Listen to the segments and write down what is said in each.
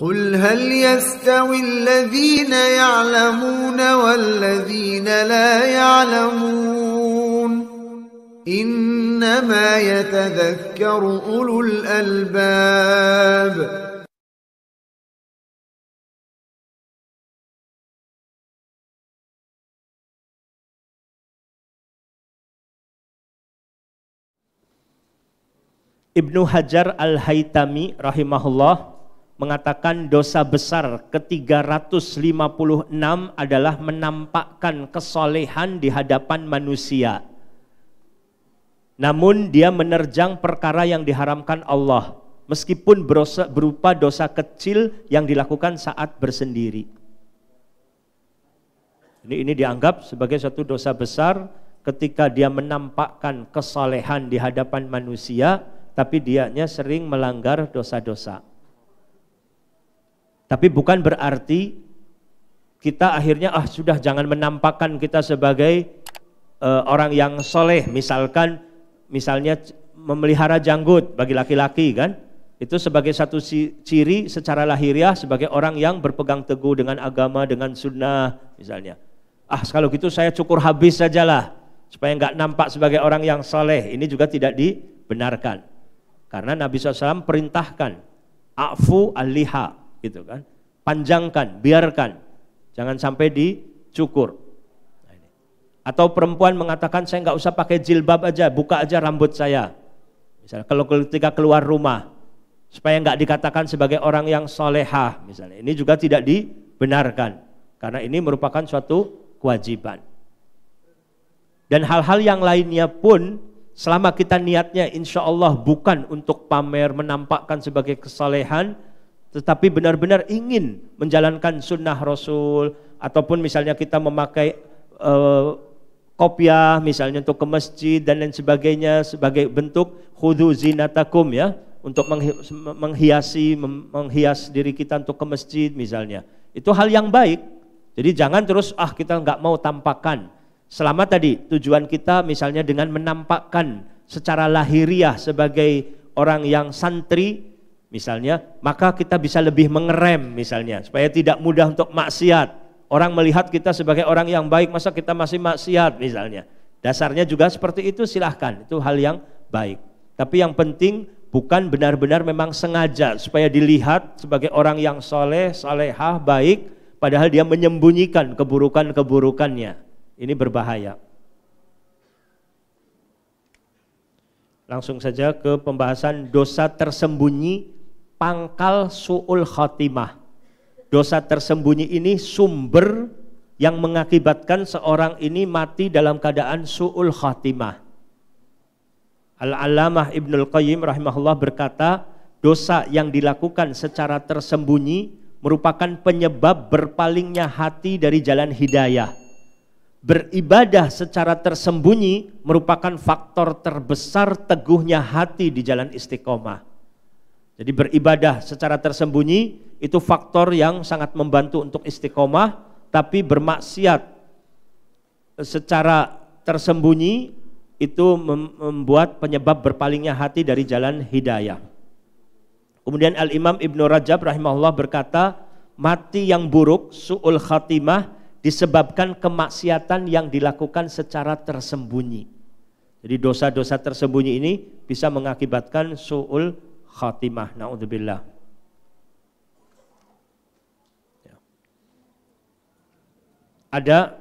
قل هل يستوي الذين يعلمون والذين لا يعلمون انما يتذكر اولو الالباب Ibnu Hajar al رحمه rahimahullah mengatakan dosa besar ke-356 adalah menampakkan kesolehan di hadapan manusia. Namun dia menerjang perkara yang diharamkan Allah, meskipun berupa dosa kecil yang dilakukan saat bersendiri. Ini, ini dianggap sebagai suatu dosa besar ketika dia menampakkan kesolehan di hadapan manusia, tapi dianya sering melanggar dosa-dosa. Tapi bukan berarti kita akhirnya ah sudah jangan menampakkan kita sebagai uh, orang yang soleh misalkan misalnya memelihara janggut bagi laki-laki kan itu sebagai satu ciri secara lahiriah sebagai orang yang berpegang teguh dengan agama dengan sunnah misalnya ah kalau gitu saya cukur habis sajalah supaya nggak nampak sebagai orang yang soleh ini juga tidak dibenarkan karena Nabi SAW perintahkan afu aliha gitu kan. Panjangkan, biarkan. Jangan sampai dicukur. Nah, Atau perempuan mengatakan saya nggak usah pakai jilbab aja, buka aja rambut saya. Misalnya kalau ketika keluar rumah, supaya nggak dikatakan sebagai orang yang solehah misalnya. Ini juga tidak dibenarkan karena ini merupakan suatu kewajiban. Dan hal-hal yang lainnya pun selama kita niatnya insya Allah bukan untuk pamer menampakkan sebagai kesalehan tetapi benar-benar ingin menjalankan sunnah Rasul ataupun misalnya kita memakai e, kopiah misalnya untuk ke masjid dan lain sebagainya sebagai bentuk khudu zinatakum ya untuk menghiasi menghias diri kita untuk ke masjid misalnya itu hal yang baik jadi jangan terus ah kita nggak mau tampakan selama tadi tujuan kita misalnya dengan menampakkan secara lahiriah sebagai orang yang santri misalnya, maka kita bisa lebih mengerem misalnya, supaya tidak mudah untuk maksiat. Orang melihat kita sebagai orang yang baik, masa kita masih maksiat misalnya. Dasarnya juga seperti itu silahkan, itu hal yang baik. Tapi yang penting bukan benar-benar memang sengaja supaya dilihat sebagai orang yang soleh, solehah, baik, padahal dia menyembunyikan keburukan-keburukannya. Ini berbahaya. Langsung saja ke pembahasan dosa tersembunyi pangkal su'ul khatimah Dosa tersembunyi ini sumber yang mengakibatkan seorang ini mati dalam keadaan su'ul khatimah. Al-Alamah Ibnul Qayyim rahimahullah berkata, dosa yang dilakukan secara tersembunyi merupakan penyebab berpalingnya hati dari jalan hidayah. Beribadah secara tersembunyi merupakan faktor terbesar teguhnya hati di jalan istiqomah. Jadi beribadah secara tersembunyi itu faktor yang sangat membantu untuk istiqomah, tapi bermaksiat secara tersembunyi itu membuat penyebab berpalingnya hati dari jalan hidayah. Kemudian Al-Imam Ibnu Rajab rahimahullah berkata, mati yang buruk, su'ul khatimah, disebabkan kemaksiatan yang dilakukan secara tersembunyi. Jadi dosa-dosa tersembunyi ini bisa mengakibatkan su'ul khatimah naudzubillah ya. ada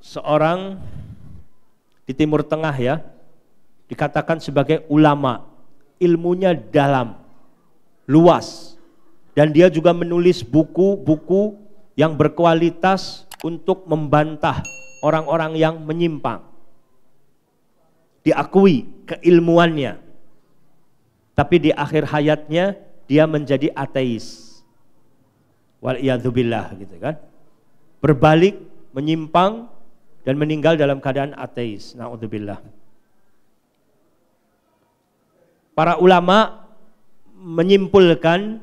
seorang di timur tengah ya dikatakan sebagai ulama ilmunya dalam luas dan dia juga menulis buku-buku yang berkualitas untuk membantah orang-orang yang menyimpang diakui keilmuannya tapi di akhir hayatnya dia menjadi ateis. Wal billah gitu kan. Berbalik, menyimpang dan meninggal dalam keadaan ateis. Nauzubillah. Para ulama menyimpulkan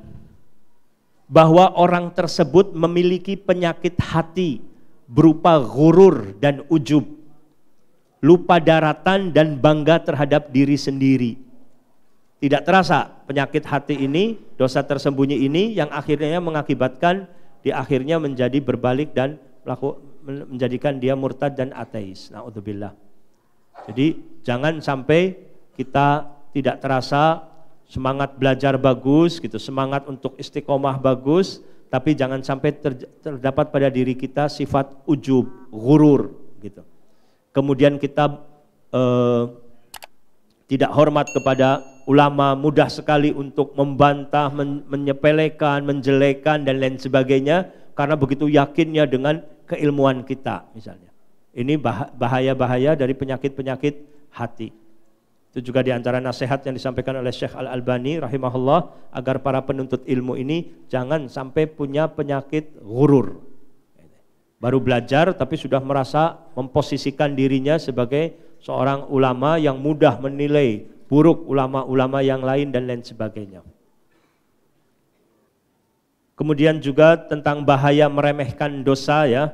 bahwa orang tersebut memiliki penyakit hati berupa gurur dan ujub, lupa daratan dan bangga terhadap diri sendiri tidak terasa penyakit hati ini, dosa tersembunyi ini yang akhirnya mengakibatkan di akhirnya menjadi berbalik dan melaku, menjadikan dia murtad dan ateis. Nah, Jadi jangan sampai kita tidak terasa semangat belajar bagus gitu, semangat untuk istiqomah bagus, tapi jangan sampai ter, terdapat pada diri kita sifat ujub, gurur gitu. Kemudian kita eh, tidak hormat kepada ulama mudah sekali untuk membantah, men menyepelekan, menjelekan dan lain sebagainya karena begitu yakinnya dengan keilmuan kita misalnya. Ini bahaya-bahaya dari penyakit-penyakit hati. Itu juga diantara nasihat yang disampaikan oleh Syekh Al-Albani rahimahullah agar para penuntut ilmu ini jangan sampai punya penyakit gurur. Baru belajar tapi sudah merasa memposisikan dirinya sebagai seorang ulama yang mudah menilai buruk ulama-ulama yang lain dan lain sebagainya. Kemudian juga tentang bahaya meremehkan dosa ya.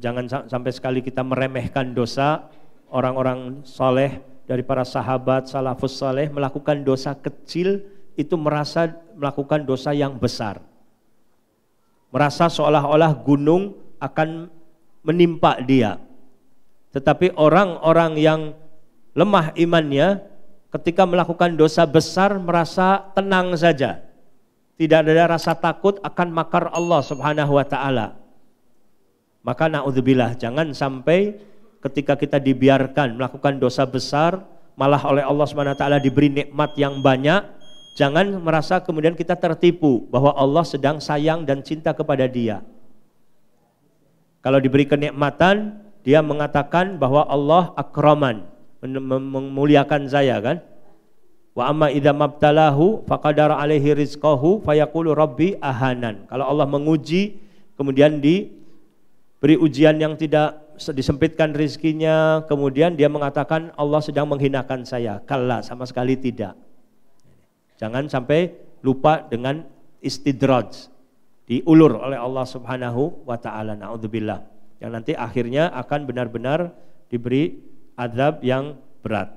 Jangan sampai sekali kita meremehkan dosa orang-orang soleh dari para sahabat salafus soleh melakukan dosa kecil itu merasa melakukan dosa yang besar. Merasa seolah-olah gunung akan menimpa dia. Tetapi orang-orang yang lemah imannya, ketika melakukan dosa besar merasa tenang saja. Tidak ada rasa takut akan makar Allah Subhanahu wa taala. Maka naudzubillah jangan sampai ketika kita dibiarkan melakukan dosa besar malah oleh Allah Subhanahu wa taala diberi nikmat yang banyak, jangan merasa kemudian kita tertipu bahwa Allah sedang sayang dan cinta kepada dia. Kalau diberi kenikmatan, dia mengatakan bahwa Allah akraman, memuliakan saya kan wa amma idza mabtalahu faqadar alaihi rizqahu fayaqulu rabbi ahanan kalau Allah menguji kemudian diberi ujian yang tidak disempitkan rizkinya kemudian dia mengatakan Allah sedang menghinakan saya kalla sama sekali tidak jangan sampai lupa dengan istidraj diulur oleh Allah Subhanahu wa taala naudzubillah yang nanti akhirnya akan benar-benar diberi azab yang berat.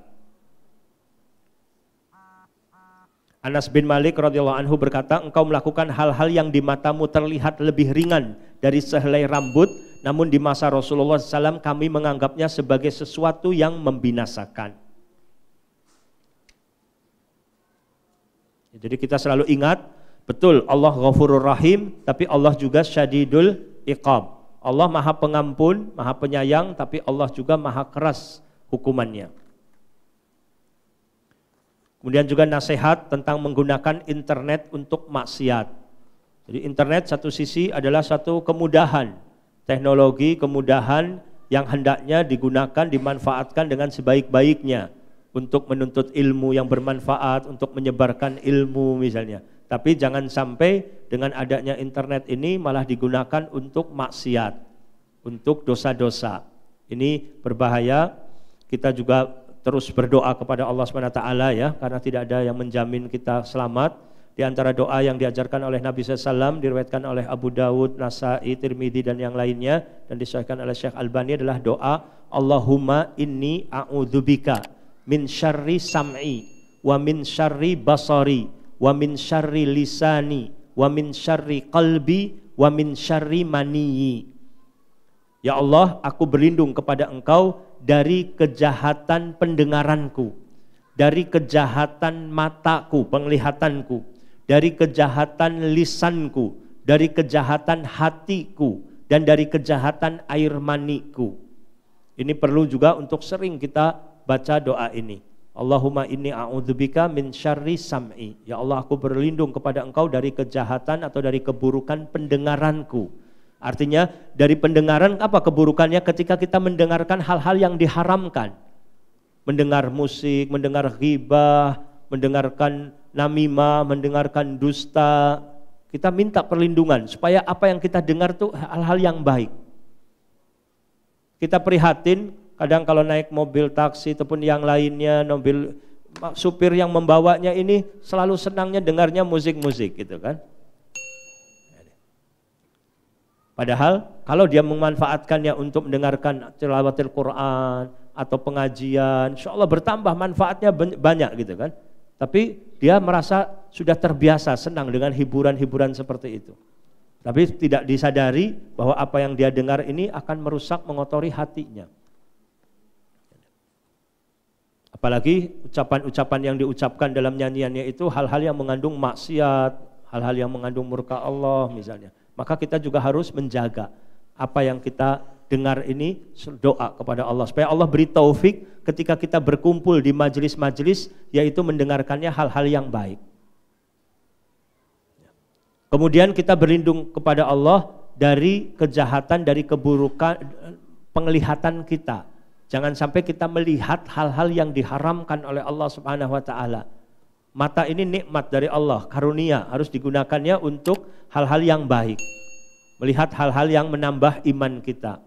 Anas bin Malik radhiyallahu anhu berkata, engkau melakukan hal-hal yang di matamu terlihat lebih ringan dari sehelai rambut, namun di masa Rasulullah SAW kami menganggapnya sebagai sesuatu yang membinasakan. Ya, jadi kita selalu ingat, betul Allah ghafurur rahim, tapi Allah juga syadidul iqab. Allah maha pengampun, maha penyayang, tapi Allah juga maha keras hukumannya. Kemudian juga nasihat tentang menggunakan internet untuk maksiat. Jadi internet satu sisi adalah satu kemudahan, teknologi kemudahan yang hendaknya digunakan, dimanfaatkan dengan sebaik-baiknya untuk menuntut ilmu yang bermanfaat, untuk menyebarkan ilmu misalnya. Tapi jangan sampai dengan adanya internet ini malah digunakan untuk maksiat, untuk dosa-dosa. Ini berbahaya kita juga terus berdoa kepada Allah Subhanahu Taala ya, karena tidak ada yang menjamin kita selamat. Di antara doa yang diajarkan oleh Nabi SAW, diriwayatkan oleh Abu Dawud, Nasai, Tirmidzi dan yang lainnya, dan disahkan oleh Syekh Albani adalah doa Allahumma inni a'udzubika min syarri sam'i wa min syarri basari wa min syarri lisani wa min syarri qalbi wa min syarri maniyi. Ya Allah, aku berlindung kepada Engkau dari kejahatan pendengaranku, dari kejahatan mataku, penglihatanku, dari kejahatan lisanku, dari kejahatan hatiku, dan dari kejahatan air maniku. Ini perlu juga untuk sering kita baca doa ini. Allahumma inni a'udzubika min syarri sam'i. Ya Allah, aku berlindung kepada Engkau dari kejahatan atau dari keburukan pendengaranku Artinya dari pendengaran apa keburukannya ketika kita mendengarkan hal-hal yang diharamkan. Mendengar musik, mendengar ghibah, mendengarkan namima, mendengarkan dusta. Kita minta perlindungan supaya apa yang kita dengar itu hal-hal yang baik. Kita prihatin kadang kalau naik mobil taksi ataupun yang lainnya mobil supir yang membawanya ini selalu senangnya dengarnya musik-musik gitu kan Padahal kalau dia memanfaatkannya untuk mendengarkan tilawatil Quran atau pengajian, insya Allah bertambah manfaatnya banyak gitu kan. Tapi dia merasa sudah terbiasa senang dengan hiburan-hiburan seperti itu. Tapi tidak disadari bahwa apa yang dia dengar ini akan merusak mengotori hatinya. Apalagi ucapan-ucapan yang diucapkan dalam nyanyiannya itu hal-hal yang mengandung maksiat, hal-hal yang mengandung murka Allah misalnya maka kita juga harus menjaga apa yang kita dengar ini doa kepada Allah supaya Allah beri taufik ketika kita berkumpul di majelis-majelis yaitu mendengarkannya hal-hal yang baik. Kemudian kita berlindung kepada Allah dari kejahatan, dari keburukan penglihatan kita. Jangan sampai kita melihat hal-hal yang diharamkan oleh Allah Subhanahu wa taala. Mata ini nikmat dari Allah, karunia harus digunakannya untuk hal-hal yang baik. Melihat hal-hal yang menambah iman kita.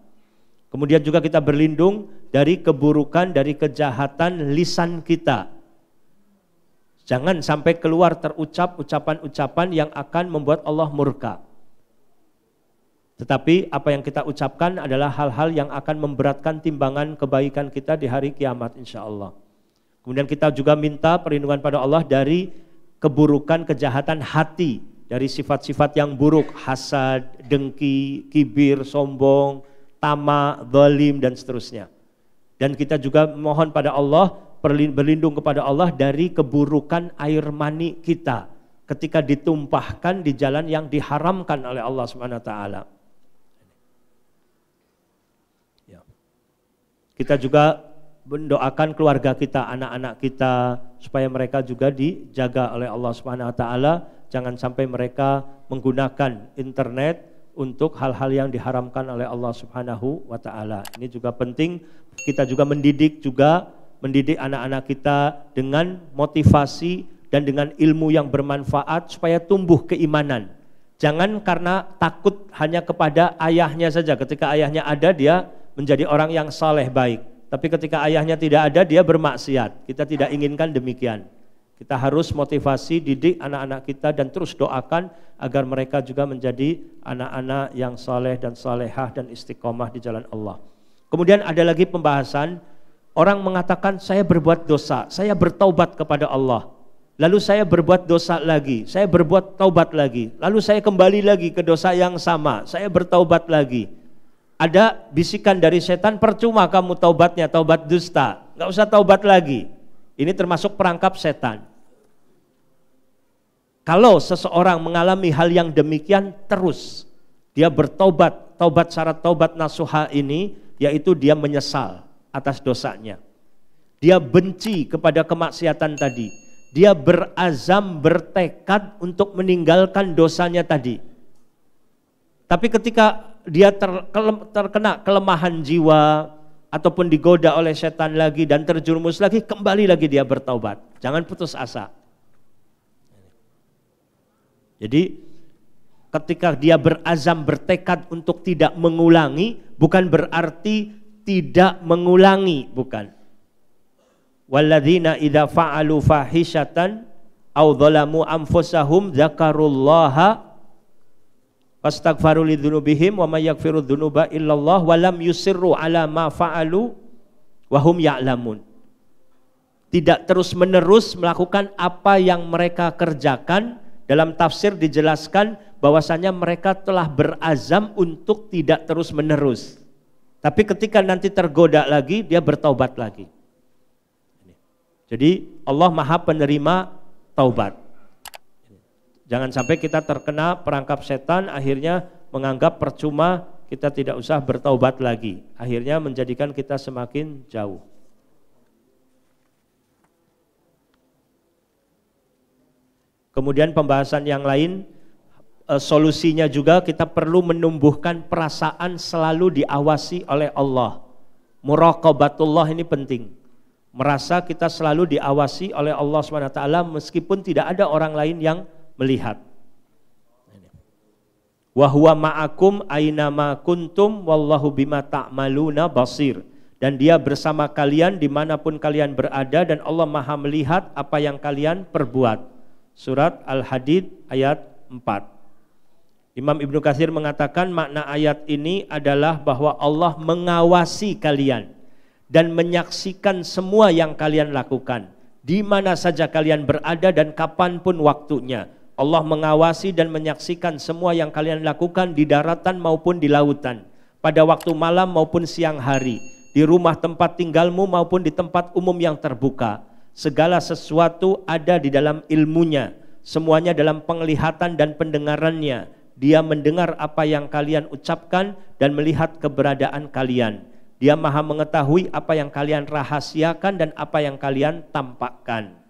Kemudian juga kita berlindung dari keburukan, dari kejahatan lisan kita. Jangan sampai keluar terucap ucapan-ucapan yang akan membuat Allah murka. Tetapi apa yang kita ucapkan adalah hal-hal yang akan memberatkan timbangan kebaikan kita di hari kiamat insya Allah. Kemudian kita juga minta perlindungan pada Allah dari keburukan, kejahatan hati, dari sifat-sifat yang buruk, hasad, dengki, kibir, sombong, tamak, zalim dan seterusnya. Dan kita juga mohon pada Allah berlindung kepada Allah dari keburukan air mani kita ketika ditumpahkan di jalan yang diharamkan oleh Allah Subhanahu wa taala. Ya. Kita juga mendoakan keluarga kita, anak-anak kita supaya mereka juga dijaga oleh Allah Subhanahu wa taala, jangan sampai mereka menggunakan internet untuk hal-hal yang diharamkan oleh Allah Subhanahu wa taala. Ini juga penting kita juga mendidik juga mendidik anak-anak kita dengan motivasi dan dengan ilmu yang bermanfaat supaya tumbuh keimanan. Jangan karena takut hanya kepada ayahnya saja. Ketika ayahnya ada dia menjadi orang yang saleh baik tapi ketika ayahnya tidak ada, dia bermaksiat. Kita tidak inginkan demikian. Kita harus motivasi, didik anak-anak kita dan terus doakan agar mereka juga menjadi anak-anak yang saleh dan salehah dan istiqomah di jalan Allah. Kemudian ada lagi pembahasan orang mengatakan saya berbuat dosa, saya bertaubat kepada Allah. Lalu saya berbuat dosa lagi, saya berbuat taubat lagi. Lalu saya kembali lagi ke dosa yang sama, saya bertaubat lagi ada bisikan dari setan percuma kamu taubatnya taubat dusta nggak usah taubat lagi ini termasuk perangkap setan kalau seseorang mengalami hal yang demikian terus dia bertobat taubat syarat taubat nasuha ini yaitu dia menyesal atas dosanya dia benci kepada kemaksiatan tadi dia berazam bertekad untuk meninggalkan dosanya tadi tapi ketika dia ter, terkena kelemahan jiwa ataupun digoda oleh setan lagi dan terjerumus lagi, kembali lagi dia bertobat. Jangan putus asa. Jadi ketika dia berazam bertekad untuk tidak mengulangi, bukan berarti tidak mengulangi, bukan. Walladzina idza fa'alu fahisyatan au dhalamu anfusahum dzakarullaha Wastaghfaru lidzunubihim wa may yaghfiru dzunuba illallah wa lam yusirru ala ma fa'alu wa hum ya'lamun. Tidak terus-menerus melakukan apa yang mereka kerjakan. Dalam tafsir dijelaskan bahwasanya mereka telah berazam untuk tidak terus-menerus. Tapi ketika nanti tergoda lagi, dia bertaubat lagi. Jadi Allah Maha penerima taubat. Jangan sampai kita terkena perangkap setan akhirnya menganggap percuma kita tidak usah bertaubat lagi. Akhirnya menjadikan kita semakin jauh. Kemudian pembahasan yang lain eh, solusinya juga kita perlu menumbuhkan perasaan selalu diawasi oleh Allah. Muraqabatullah ini penting. Merasa kita selalu diawasi oleh Allah SWT meskipun tidak ada orang lain yang melihat. Wahwa ma'akum ainama kuntum wallahu bima ta'maluna basir. Dan dia bersama kalian dimanapun kalian berada dan Allah maha melihat apa yang kalian perbuat. Surat Al-Hadid ayat 4. Imam Ibnu Katsir mengatakan makna ayat ini adalah bahwa Allah mengawasi kalian dan menyaksikan semua yang kalian lakukan di mana saja kalian berada dan kapanpun waktunya Allah mengawasi dan menyaksikan semua yang kalian lakukan di daratan maupun di lautan, pada waktu malam maupun siang hari, di rumah tempat tinggalmu maupun di tempat umum yang terbuka. Segala sesuatu ada di dalam ilmunya, semuanya dalam penglihatan dan pendengarannya. Dia mendengar apa yang kalian ucapkan dan melihat keberadaan kalian. Dia maha mengetahui apa yang kalian rahasiakan dan apa yang kalian tampakkan.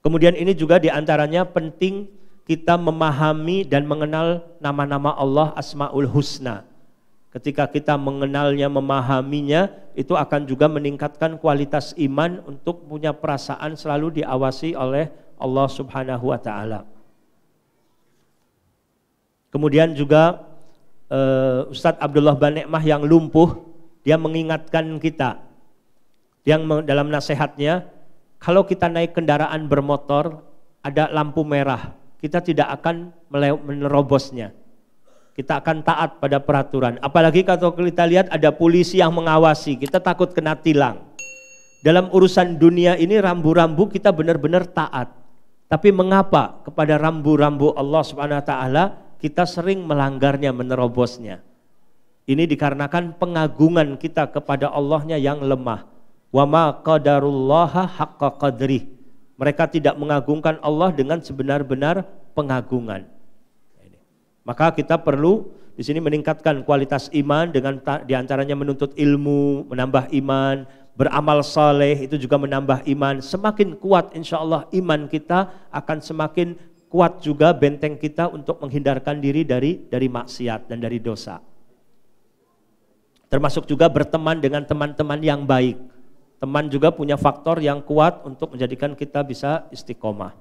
Kemudian ini juga diantaranya penting kita memahami dan mengenal nama-nama Allah Asma'ul Husna. Ketika kita mengenalnya, memahaminya, itu akan juga meningkatkan kualitas iman untuk punya perasaan selalu diawasi oleh Allah Subhanahu wa taala. Kemudian juga uh, Ustadz Abdullah Banekmah yang lumpuh, dia mengingatkan kita yang dalam nasihatnya kalau kita naik kendaraan bermotor, ada lampu merah, kita tidak akan menerobosnya. Kita akan taat pada peraturan. Apalagi kalau kita lihat ada polisi yang mengawasi, kita takut kena tilang. Dalam urusan dunia ini rambu-rambu kita benar-benar taat. Tapi mengapa kepada rambu-rambu Allah Subhanahu wa taala kita sering melanggarnya, menerobosnya? Ini dikarenakan pengagungan kita kepada Allahnya yang lemah Wa ma qadarullaha haqqa qadri. Mereka tidak mengagungkan Allah dengan sebenar-benar pengagungan. Maka kita perlu di sini meningkatkan kualitas iman dengan diantaranya menuntut ilmu, menambah iman, beramal saleh itu juga menambah iman. Semakin kuat insya Allah iman kita akan semakin kuat juga benteng kita untuk menghindarkan diri dari dari maksiat dan dari dosa. Termasuk juga berteman dengan teman-teman yang baik. Teman juga punya faktor yang kuat untuk menjadikan kita bisa istiqomah.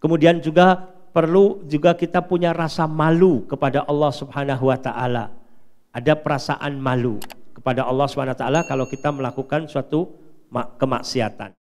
Kemudian juga perlu juga kita punya rasa malu kepada Allah Subhanahu wa taala. Ada perasaan malu kepada Allah Subhanahu wa taala kalau kita melakukan suatu kemaksiatan.